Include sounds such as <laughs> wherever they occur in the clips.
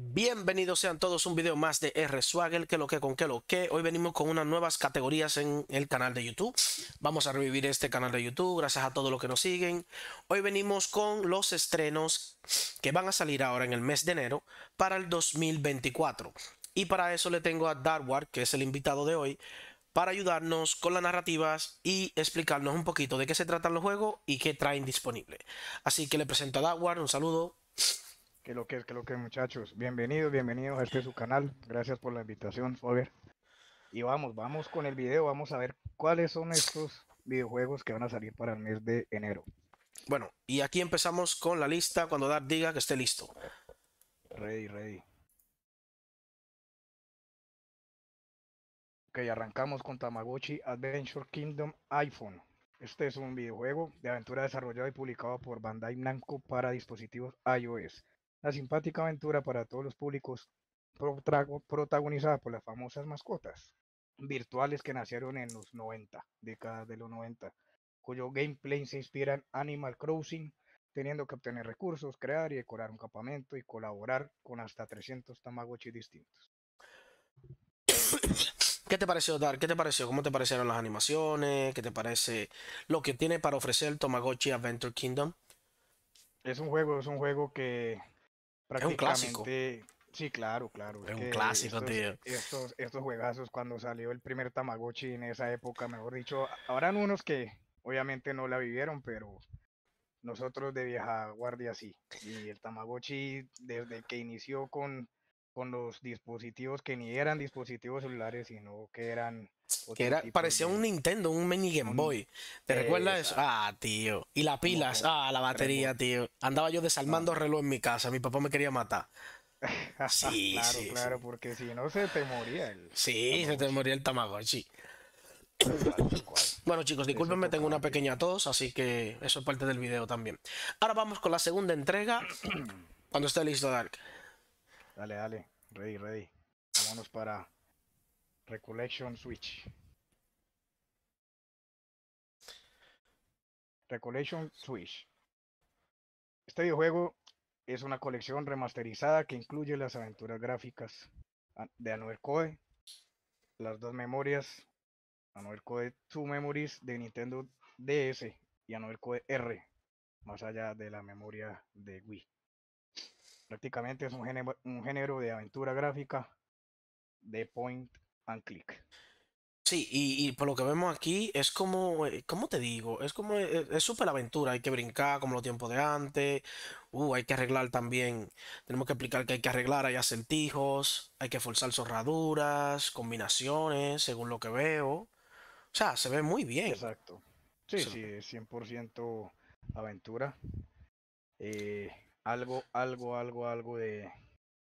Bienvenidos sean todos un video más de R Swagger, que lo que con que lo que. Hoy venimos con unas nuevas categorías en el canal de YouTube. Vamos a revivir este canal de YouTube, gracias a todos los que nos siguen. Hoy venimos con los estrenos que van a salir ahora en el mes de enero para el 2024. Y para eso le tengo a Darwar, que es el invitado de hoy, para ayudarnos con las narrativas y explicarnos un poquito de qué se tratan los juegos y qué traen disponible. Así que le presento a Darwar, un saludo. Que lo que es, que lo que es, muchachos. Bienvenidos, bienvenidos a este su canal. Gracias por la invitación, Fogger Y vamos, vamos con el video. Vamos a ver cuáles son estos videojuegos que van a salir para el mes de enero. Bueno, y aquí empezamos con la lista cuando Dad diga que esté listo. Ready, ready. Ok, arrancamos con Tamagotchi Adventure Kingdom iPhone. Este es un videojuego de aventura desarrollado y publicado por Bandai Namco para dispositivos iOS. La simpática aventura para todos los públicos, protagonizada por las famosas mascotas virtuales que nacieron en los 90, décadas de los 90, cuyo gameplay se inspira en Animal Crossing, teniendo que obtener recursos, crear y decorar un campamento y colaborar con hasta 300 Tamagotchi distintos. ¿Qué te pareció, Dar? ¿Qué te pareció? ¿Cómo te parecieron las animaciones? ¿Qué te parece lo que tiene para ofrecer el Tamagotchi Adventure Kingdom? Es un juego, es un juego que practicamente Es un clásico. Sí, claro, claro. Es, un clásico, estos, tío. Estos, estos juegazos, cuando salió el primer Tamagotchi en esa época, mejor dicho, habrán unos que obviamente no la vivieron, pero nosotros de vieja guardia sí. Y el Tamagotchi, desde que inició con con los dispositivos que ni eran dispositivos celulares, sino que eran... Que era, parecía un Nintendo, un mini Game Boy. ¿Te recuerdas eso? Ah, tío. Y las pilas, ah, la batería, tío. Andaba yo desarmando reloj en mi casa, mi papá me quería matar. así <laughs> claro, claro, porque si no se te moría el... Sí, se te moría el Tamagotchi. <coughs> Bueno chicos, discúlpenme, tengo una pequeña tos, así que eso es parte del video también. Ahora vamos con la segunda entrega, <coughs> cuando esté listo Dark. Dale, dale. Ready, ready. Vámonos para Recollection Switch. Recollection Switch. Este videojuego es una colección remasterizada que incluye las aventuras gráficas de Anuel Code, las dos memorias, Anuel Code 2 Memories de Nintendo DS y Anuel Code R, más allá de la memoria de Wii. Prácticamente es un género, un género de aventura gráfica de point and click. Sí, y, por lo que vemos aquí es como, eh, ¿cómo te digo? Es como, eh, es súper aventura, hay que brincar como los tiempos de antes, uh, hay que arreglar también, tenemos que explicar que hay que arreglar, hay acentijos. hay que forzar zorraduras, combinaciones, según lo que veo. O sea, se ve muy bien. Exacto. Sí, sí, 100% aventura. Eh, algo, algo, algo, algo de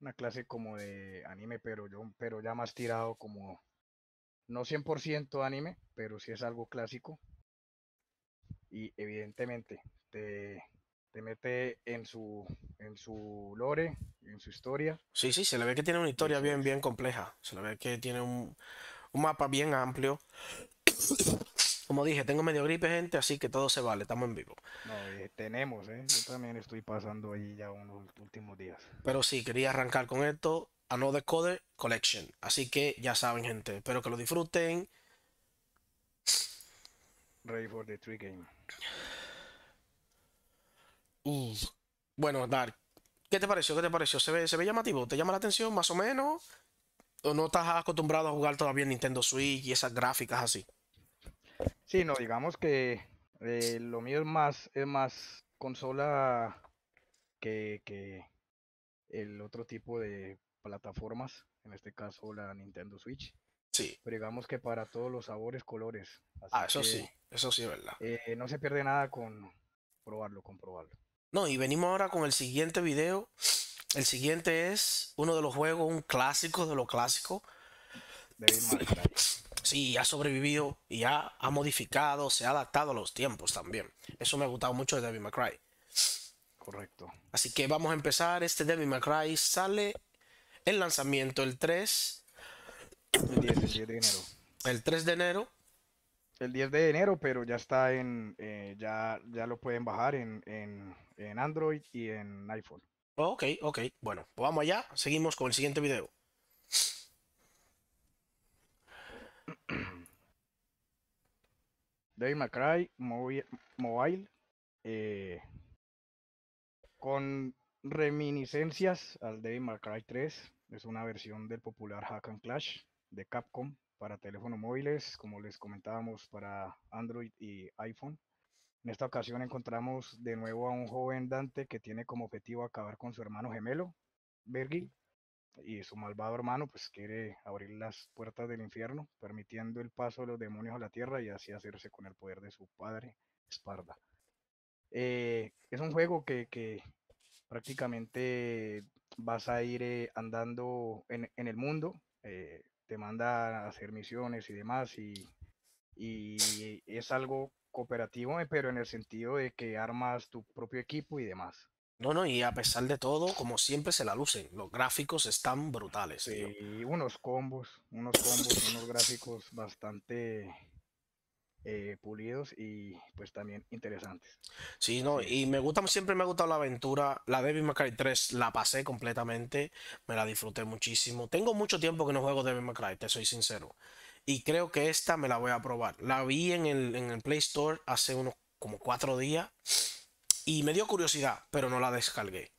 una clase como de anime, pero yo, pero ya más tirado como no 100% anime, pero sí es algo clásico. Y evidentemente te, te mete en su en su lore, en su historia. Sí, sí, se le ve que tiene una historia bien bien compleja, se le ve que tiene un, un mapa bien amplio. Como dije, tengo medio gripe, gente, así que todo se vale, estamos en vivo. No, eh, tenemos, ¿eh? Yo también estoy pasando ahí ya unos últimos días. Pero sí, quería arrancar con esto, Another Coder Collection. Así que ya saben, gente, espero que lo disfruten. Ready for the three game. bueno, Dark, ¿qué te pareció? ¿Qué te pareció? ¿Se ve, ¿Se ve llamativo? ¿Te llama la atención más o menos? ¿O no estás acostumbrado a jugar todavía Nintendo Switch y esas gráficas así? Sí, no, digamos que eh, lo mío es más, es más consola que, el otro tipo de plataformas, en este caso la Nintendo Switch. Sí. Pero digamos que para todos los sabores, colores. ah, eso sí, eso sí verdad. Eh, no se pierde nada con probarlo, comprobarlo. No, y venimos ahora con el siguiente video. El siguiente es uno de los juegos, un clásico de lo clásico sí, ha sobrevivido y ha, ha, modificado, se ha adaptado a los tiempos también. Eso me ha gustado mucho de Debbie McCray. Correcto. Así que vamos a empezar. Este David McCray sale el lanzamiento el 3. El 17 de enero. El 3 de enero. El 10 de enero, pero ya está en. Eh, ya, ya lo pueden bajar en, en Android y en iPhone. Ok, ok. Bueno, pues vamos allá. Seguimos con el siguiente video. David May Mobile, eh, con reminiscencias al David May 3. Es una versión del popular Hack and Clash de Capcom para teléfonos móviles, como les comentábamos, para Android y iPhone. En esta ocasión encontramos de nuevo a un joven Dante que tiene como objetivo acabar con su hermano gemelo, Bergy y su malvado hermano pues quiere abrir las puertas del infierno, permitiendo el paso de los demonios a la tierra y así hacerse con el poder de su padre, Esparda. Eh, es un juego que, prácticamente vas a ir eh, andando en, el mundo, eh, te manda a hacer misiones y demás y, y es algo cooperativo, pero en el sentido de que armas tu propio equipo y demás. No, no, y a pesar de todo, como siempre se la lucen. Los gráficos están brutales. Sí, unos combos, unos combos, unos gráficos bastante eh, pulidos y pues también interesantes. Sí, no, y me gusta, siempre me ha gustado la aventura. La Devil May Cry 3 la pasé completamente, me la disfruté muchísimo. Tengo mucho tiempo que no juego Devil May Cry, te soy sincero. Y creo que esta me la voy a probar. La vi en el, en el Play Store hace unos como cuatro días y me dio curiosidad, pero no la descargué.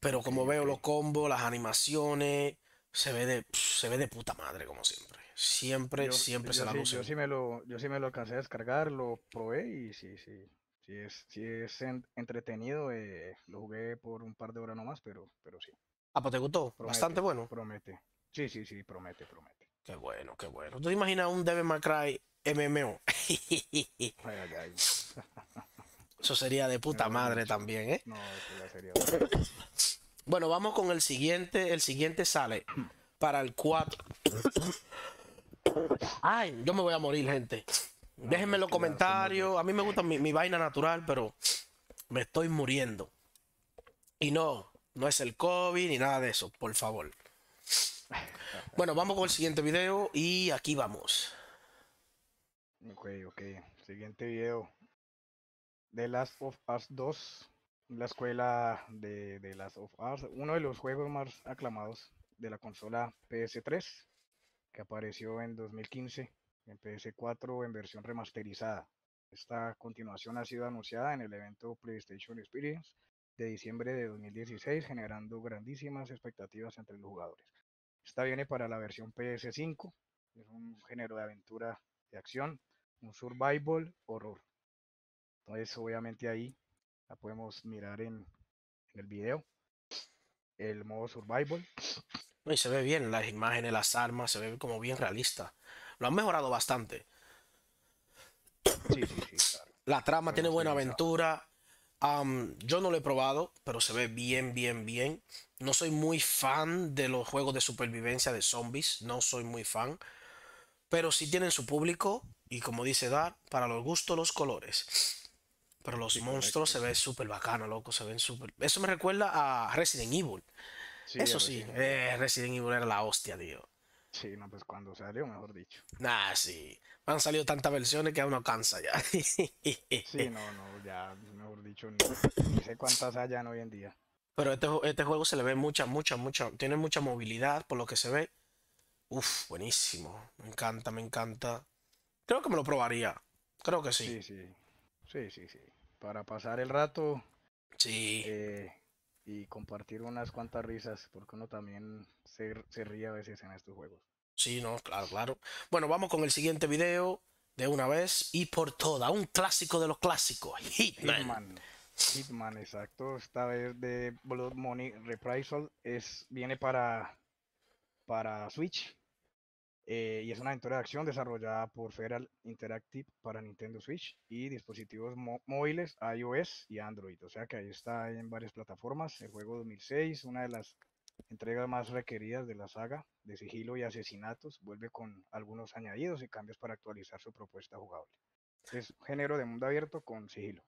Pero como veo los combos, las animaciones, se ve de, se ve de puta madre, como siempre. Siempre, siempre se la Yo sí, me lo, yo sí me lo alcancé a descargar, lo probé y sí, sí. Si es, sí es entretenido. Eh, lo jugué por un par de horas nomás, pero, pero sí. Ah, pues te gustó. Bastante bueno. Promete. Sí, sí, sí, promete, promete. Qué bueno, qué bueno. ¿Tú te imaginas un Devil May Cry MMO? <laughs> Eso sería de puta madre también, ¿eh? No, eso sería. <laughs> Bueno, vamos con el siguiente. El siguiente sale para el 4. Ay, yo me voy a morir, gente. Déjenme los comentarios. A mí me gusta mi, mi vaina natural, pero me estoy muriendo. Y no, no es el COVID ni nada de eso, por favor. Bueno, vamos con el siguiente video y aquí vamos. Ok, ok. Siguiente video. The Last of Us 2, la escuela de The Last of Us, uno de los juegos más aclamados de la consola PS3, que apareció en 2015 en PS4 en versión remasterizada. Esta continuación ha sido anunciada en el evento PlayStation Experience de diciembre de 2016, generando grandísimas expectativas entre los jugadores. Esta viene para la versión PS5, es un género de aventura de acción, un survival horror. Entonces, obviamente ahí la podemos mirar en, el video. El modo survival. Y se ve bien las imágenes, las armas, se ve como bien realista. Lo han mejorado bastante. Sí, sí, sí, La trama tiene buena aventura. yo no lo he probado, pero se ve bien, bien, bien. No soy muy fan de los juegos de supervivencia de zombies. No soy muy fan. Pero sí tienen su público. Y como dice Dar, para los gustos, los colores. Pero los monstruos se ven súper bacano, loco. Se ven súper. Eso me recuerda a Resident Evil. Eso sí, eh, Resident Evil era la hostia, tío. Sí, no, pues cuando salió, mejor dicho. Nah, sí. Han salido tantas versiones que a uno cansa ya. sí, no, no, ya, mejor dicho, no, sé cuántas hayan hoy en día. Pero este, este juego se le ve mucha, mucha, mucha. Tiene mucha movilidad por lo que se ve. Uf, buenísimo. Me encanta, me encanta. Creo que me lo probaría. Creo que Sí, sí. Sí, sí, sí para pasar el rato. Sí. Eh, y compartir unas cuantas risas, porque uno también se, ríe a veces en estos juegos. Sí, no, claro, claro. Bueno, vamos con el siguiente video de una vez y por toda, un clásico de los clásicos, Hitman. Hitman, Hitman exacto. Esta vez de Blood Money Reprisal es, viene para, para Switch. Eh, y es una aventura de acción desarrollada por Feral Interactive para Nintendo Switch y dispositivos móviles iOS y Android. O sea que ahí está en varias plataformas. El juego 2006, una de las entregas más requeridas de la saga de sigilo y asesinatos, vuelve con algunos añadidos y cambios para actualizar su propuesta jugable. Es género de mundo abierto con sigilo.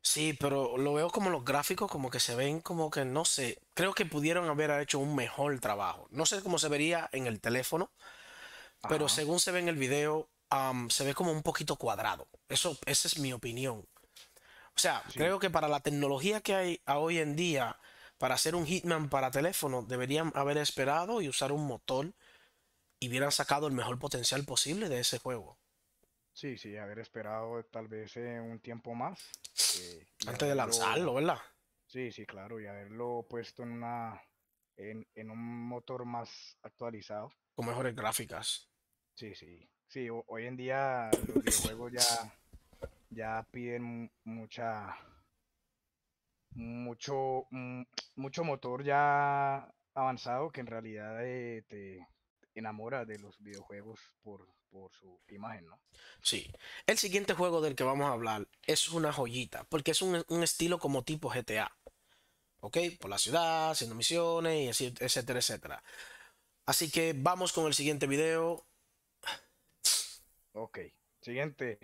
Sí, pero lo veo como los gráficos como que se ven como que no sé, creo que pudieron haber hecho un mejor trabajo. No sé cómo se vería en el teléfono, pero según se ve en el video, se ve como un poquito cuadrado. Eso, esa es mi opinión. O sea, creo que para la tecnología que hay hoy en día, para hacer un Hitman para teléfono, deberían haber esperado y usar un motor y hubieran sacado el mejor potencial posible de ese juego. Sí, sí, haber esperado tal vez eh, un tiempo más. Eh, Antes de lanzarlo, ¿verdad? Sí, sí, claro, y haberlo puesto en una en, un motor más actualizado. Con mejores gráficas. Sí, sí. Sí, hoy en día los videojuegos ya, ya piden mucha mucho mucho motor ya avanzado que en realidad eh, te enamora de los videojuegos por, su imagen, ¿no? Sí. El siguiente juego del que vamos a hablar es una joyita, porque es un, un estilo como tipo GTA. ¿ok? Por la ciudad, haciendo misiones, y así, etcétera, etcétera. Así que vamos con el siguiente video. Ok, siguiente.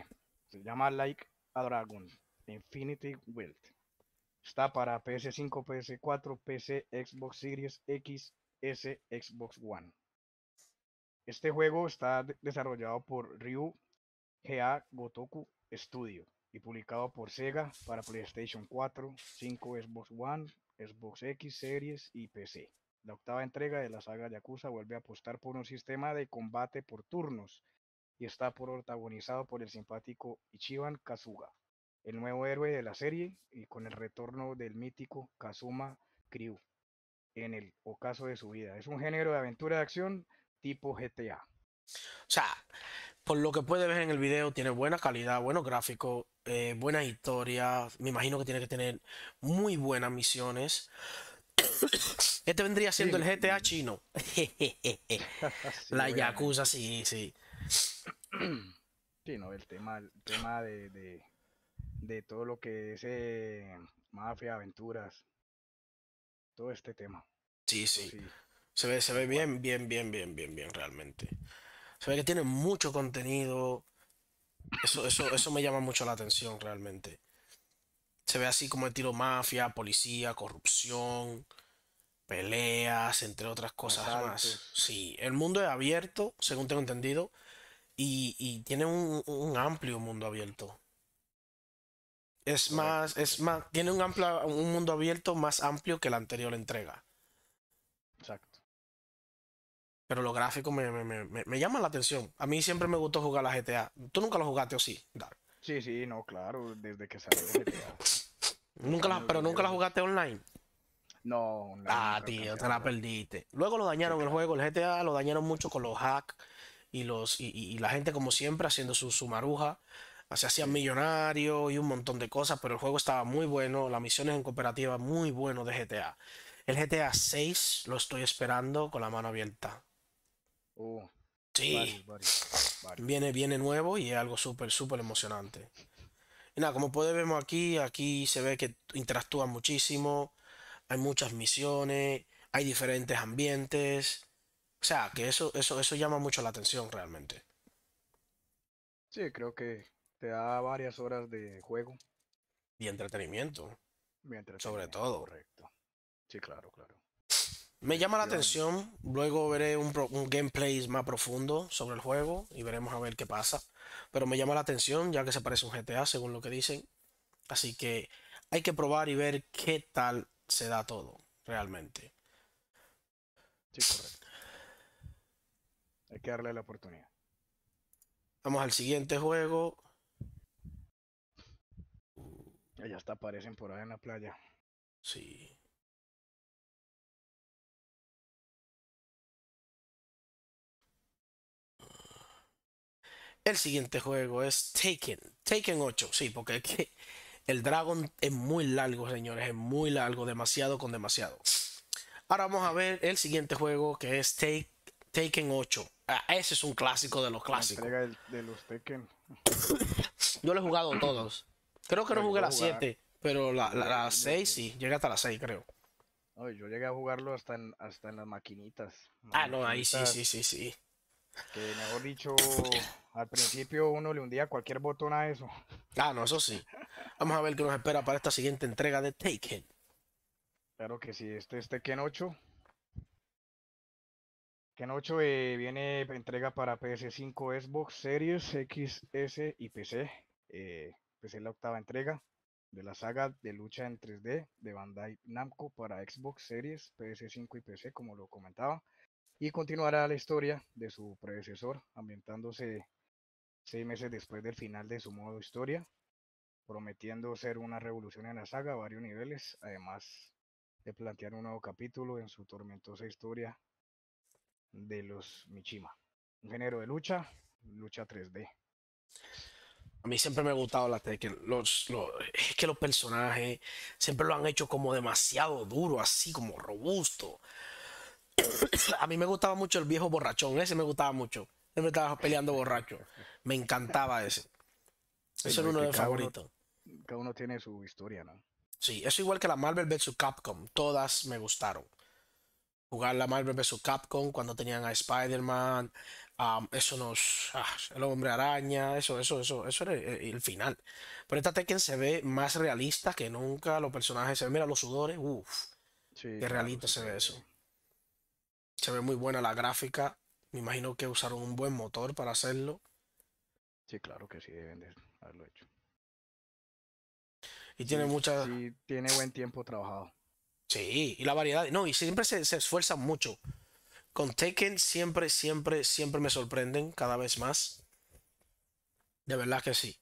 Se llama Like a Dragon, Infinity Wild. Está para PS5, PS4, PC, Xbox Series X, S, Xbox One. Este juego está desarrollado por Ryu G.A. Gotoku Studio y publicado por Sega para PlayStation 4, 5, Xbox One, Xbox X Series y PC. La octava entrega de la saga Yakuza vuelve a apostar por un sistema de combate por turnos y está protagonizado por el simpático Ichiban Kazuga, el nuevo héroe de la serie y con el retorno del mítico Kazuma Kiryu en el ocaso de su vida. Es un género de aventura de acción tipo GTA. O sea, por lo que puedes ver en el video, tiene buena calidad, buenos gráficos, eh, buenas historias. Me imagino que tiene que tener muy buenas misiones. <coughs> Este vendría siendo el GTA chino. <laughs> <laughs> la Yakuza, sí, sí. Sí, no, el tema, el tema de, todo lo que es eh, mafia, aventuras, todo este tema. Sí, sí. sí. Se ve, se ve bien, bien, bien, bien, bien, bien, realmente. Se ve que tiene mucho contenido. Eso, eso, eso me llama mucho la atención realmente. Se ve así como el tiro mafia, policía, corrupción, peleas, entre otras cosas más. Sí, el mundo es abierto, según tengo entendido, y, tiene un, amplio mundo abierto. Es más, es más, tiene un, amplio, un mundo abierto más amplio que la anterior entrega. Pero los gráficos me, me, llaman la atención. A mí siempre me gustó jugar la GTA. ¿Tú nunca lo jugaste o sí, Dark? Sí, sí, no, claro, desde que salió GTA. ¿Nunca pero nunca la jugaste online. No, online Ah, tío, te la perdiste. Luego lo dañaron el juego, el GTA lo dañaron mucho con los hacks y los y, la gente como siempre haciendo su, su maruja. Se hacían millonarios y un montón de cosas, pero el juego estaba muy bueno, las misiones en cooperativa muy bueno de GTA. El GTA 6 lo estoy esperando con la mano abierta. Uh, sí. Viene, viene nuevo y es algo súper, súper emocionante. nada, como podemos ver aquí, aquí se ve que interactúa muchísimo, hay muchas misiones, hay diferentes ambientes. O sea, que eso, eso, eso llama mucho la atención realmente. Sí, creo que te da varias horas de juego. Y entretenimiento. Y entretenimiento sobre todo. Correcto. Sí, claro, claro. Me llama la atención. Luego veré un, gameplay más profundo sobre el juego y veremos a ver qué pasa. Pero me llama la atención ya que se parece a un GTA, según lo que dicen. Así que hay que probar y ver qué tal se da todo realmente. Sí, correcto. Hay que darle la oportunidad. Vamos al siguiente juego. Ya está, aparecen por ahí en la playa. Sí. El siguiente juego es Taken. Taken 8, sí, porque que el Dragon es muy largo, señores. Es muy largo, demasiado con demasiado. Ahora vamos a ver el siguiente juego que es Take, Taken 8. Ah, ese es un clásico de los clásicos. La de, los Taken. Yo lo he jugado todos. Creo que no, jugué las 7, pero la, la, 6 sí. Llega hasta las 6, creo. yo llegué a jugarlo hasta en, hasta en las maquinitas. ah, no, ahí sí, sí, sí, sí. Que mejor dicho, al principio uno le hundía cualquier botón a eso. Claro, ah, eso sí. Vamos a ver qué nos espera para esta siguiente entrega de Tekken Claro que sí, este es Tekken 8. Ken 8 eh, viene entrega para PS5, Xbox Series, XS y PC. Eh, PC pues es la octava entrega de la saga de lucha en 3D de Bandai Namco para Xbox Series, PS5 y PC, como lo comentaba y continuará la historia de su predecesor, ambientándose seis meses después del final de su modo historia, prometiendo ser una revolución en la saga a varios niveles, además de plantear un nuevo capítulo en su tormentosa historia de los Michima. Un género de lucha, lucha 3D. A mí siempre me ha gustado la Tekken. Los, es que los personajes siempre lo han hecho como demasiado duro, así como robusto. <laughs> a mí me gustaba mucho el viejo borrachón, ese me gustaba mucho. me estaba peleando borracho. Me encantaba ese. ese era uno de mis favoritos. Cada uno tiene su historia, ¿no? Sí, eso igual que la Marvel vs. Capcom. Todas me gustaron. Jugar la Marvel vs. Capcom cuando tenían a Spider-Man, eso nos. Ah, el hombre araña, eso, eso, eso, eso era eh, el, final. Pero esta Tekken se ve más realista que nunca. Los personajes se ven, mira los sudores, uff. Sí, qué realista se ve eso. Se ve muy buena la gráfica. Me imagino que usaron un buen motor para hacerlo. Sí, claro que sí, deben de haberlo hecho. Y tiene mucha. Sí, tiene buen tiempo trabajado. Sí, y la variedad. No, y siempre se, se esfuerzan mucho. Con Tekken siempre, siempre, siempre me sorprenden cada vez más. De verdad que sí.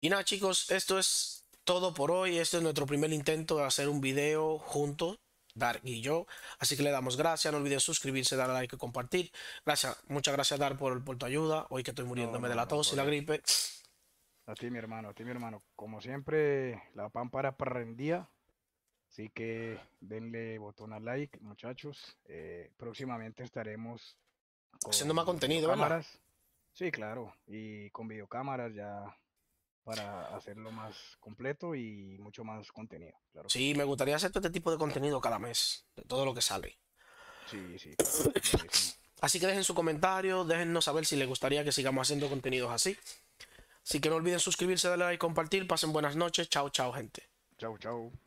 Y nada, chicos, esto es todo por hoy. Este es nuestro primer intento de hacer un video juntos. Dar y yo. Así que le damos gracias. No olvides suscribirse, darle like y compartir. Gracias, muchas gracias, Dar, por, el tu ayuda. Hoy que estoy muriéndome de la tos y la gripe. A ti, mi hermano, a ti, mi hermano. Como siempre, la pámpara prendía. Así que denle botón al like, muchachos. Eh, próximamente estaremos haciendo más contenido, ¿verdad? Sí, claro. Y con videocámaras ya para hacerlo más completo y mucho más contenido. Claro. Sí, me gustaría hacer este tipo de contenido cada mes, de todo lo que sale. Sí, sí. <coughs> así que dejen su comentario, déjennos saber si les gustaría que sigamos haciendo contenidos así. Así que no olviden suscribirse, darle like, y compartir. Pasen buenas noches. Chao, chao, gente. Chao, chao.